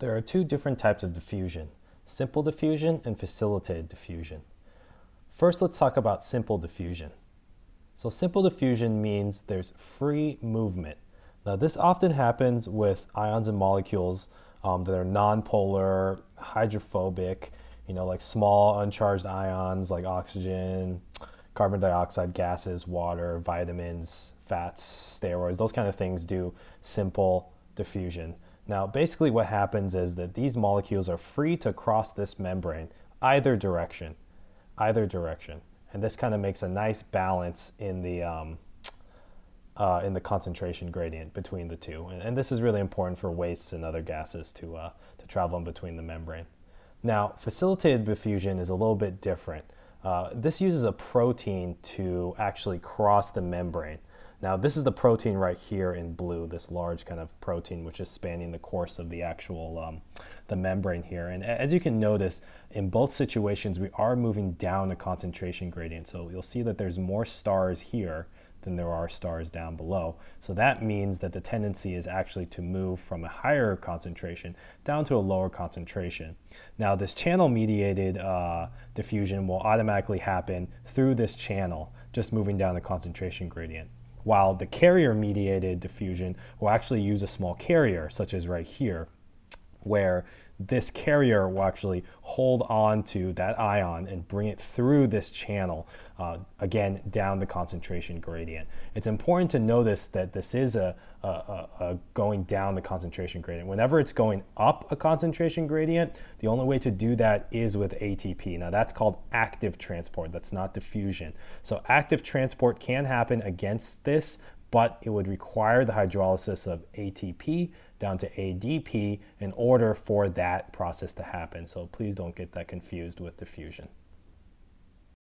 There are two different types of diffusion, simple diffusion and facilitated diffusion. First, let's talk about simple diffusion. So simple diffusion means there's free movement. Now this often happens with ions and molecules um, that are nonpolar, hydrophobic, you know, like small uncharged ions like oxygen, carbon dioxide gases, water, vitamins, fats, steroids, those kind of things do simple diffusion. Now, basically what happens is that these molecules are free to cross this membrane either direction, either direction. And this kind of makes a nice balance in the, um, uh, in the concentration gradient between the two. And, and, this is really important for wastes and other gases to, uh, to travel in between the membrane. Now, facilitated diffusion is a little bit different. Uh, this uses a protein to actually cross the membrane. Now this is the protein right here in blue, this large kind of protein which is spanning the course of the actual um, the membrane here. And as you can notice, in both situations we are moving down the concentration gradient. So you'll see that there's more stars here than there are stars down below. So that means that the tendency is actually to move from a higher concentration down to a lower concentration. Now this channel mediated uh, diffusion will automatically happen through this channel, just moving down the concentration gradient while the carrier mediated diffusion will actually use a small carrier, such as right here, where this carrier will actually hold on to that ion and bring it through this channel, uh, again, down the concentration gradient. It's important to notice that this is a, a, a, going down the concentration gradient. Whenever it's going up a concentration gradient, the only way to do that is with ATP. Now that's called active transport, that's not diffusion. So active transport can happen against this, but it would require the hydrolysis of ATP down to ADP in order for that process to happen. So please don't get that confused with diffusion.